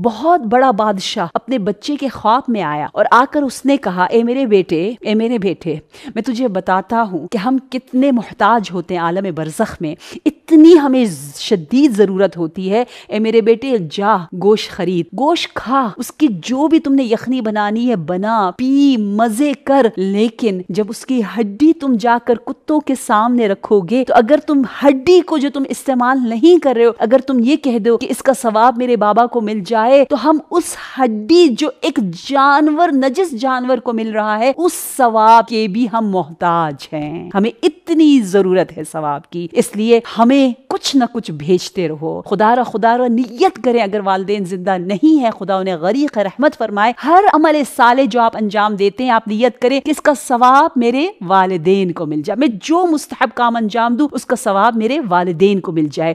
बहुत बड़ा बादशाह अपने बच्चे के ख्वाब में आया और आकर उसने कहा ए मेरे बेटे ए मेरे बेटे मैं तुझे बताता हूँ कि हम कितने मोहताज होते हैं आलम बरसख में इतनी हमें शदीद ज़रूरत होती है ए मेरे बेटे जा गोश खरीद गोश खा उसकी जो भी तुमने यखनी बनानी है बना पी मज़े कर लेकिन जब उसकी हड्डी तुम जाकर कुत्तों के सामने रखोगे तो अगर तुम हड्डी को जो तुम इस्तेमाल नहीं कर रहे हो अगर तुम ये कह दो कि इसका सवाब मेरे बाबा को मिल जाए तो हम उस हड्डी जो एक जानवर नजिस जानवर को मिल रहा है उस सवाब के भी हम मोहताज हैं हमें इतनी जरूरत है सवाब की इसलिए हमें में कुछ ना कुछ भेजते रहो खुदा खुदा नीयत करें अगर वाले जिंदा नहीं है खुदा उन्हें गरीक रहमत फरमाए हर अमल साले जो आप अंजाम देते हैं आप नीयत करें कि इसका स्वाब मेरे वालदेन को मिल जाए मैं जो मुस्तहब काम अंजाम दू उसका स्वाब मेरे वालदेन को मिल जाए